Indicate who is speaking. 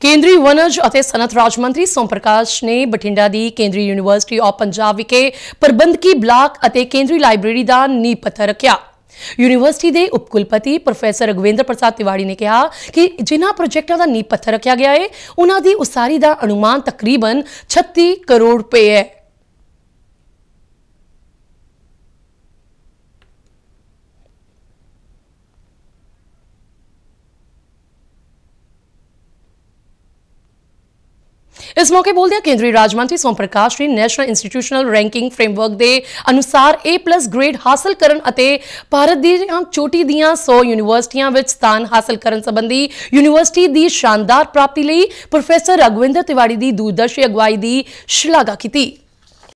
Speaker 1: ਕੇਂਦਰੀ ਵਣਜ ਅਤੇ ਸਨਤ ਰਾਜ ਮੰਤਰੀ ਸੋਮ ਪ੍ਰਕਾਸ਼ ਨੇ ਬਠਿੰਡਾ ਦੀ ਕੇਂਦਰੀ ਯੂਨੀਵਰਸਿਟੀ ਆਫ ਪੰਜਾਬ ਵਿਖੇ ਪ੍ਰਬੰਧਕੀ ਬਲਾਕ ਅਤੇ ਕੇਂਦਰੀ ਲਾਇਬ੍ਰੇਰੀ ਦਾ ਨੀਂਹ ਪੱਥਰ ਰੱਖਿਆ ਯੂਨੀਵਰਸਿਟੀ ਦੇ ਉਪ ਕੁਲਪਤੀ ਪ੍ਰੋਫੈਸਰ ਰਗਵਿੰਦਰ ਪ੍ਰਸਾਦ ਤਿਵਾੜੀ ਨੇ ਕਿਹਾ ਕਿ ਜਿਨ੍ਹਾਂ ਪ੍ਰੋਜੈਕਟਾਂ ਦਾ ਨੀਂਹ ਪੱਥਰ ਰੱਖਿਆ ਗਿਆ ਹੈ ਉਹਨਾਂ ਦੀ ਉਸਾਰੀ ਦਾ ਅਨੁਮਾਨ ਤਕਰੀਬਨ 36 ਕਰੋੜ ਰੁਪਏ ਹੈ ਇਸ ਮੌਕੇ ਬੋਲਦਿਆਂ ਕੇਂਦਰੀ ਰਾਜ ਮੰਤਰੀ ਸੋਮ ਪ੍ਰਕਾਸ਼ ਨੇ ਨੈਸ਼ਨਲ ਇੰਸਟੀਟਿਊਸ਼ਨਲ ਰੈਂਕਿੰਗ ਫਰੇਮਵਰਕ ਦੇ ਅਨੁਸਾਰ A+ ਗ੍ਰੇਡ ਹਾਸਲ ਕਰਨ ਅਤੇ ਭਾਰਤ ਦੀ ਚੋਟੀ ਦੀਆਂ 100 ਯੂਨੀਵਰਸਿਟੀਆਂ ਵਿੱਚ ਸਥਾਨ ਹਾਸਲ ਕਰਨ ਸੰਬੰਧੀ ਯੂਨੀਵਰਸਿਟੀ ਦੀ ਸ਼ਾਨਦਾਰ ਪ੍ਰਾਪਤੀ ਲਈ ਪ੍ਰੋਫੈਸਰ ਰਗਵਿੰਦਰ ਤਿਵਾੜੀ ਦੀ ਦੂਰਦਰਸ਼ੀ ਅਗਵਾਈ ਦੀ ਸ਼ਲਾਘਾ ਕੀਤੀ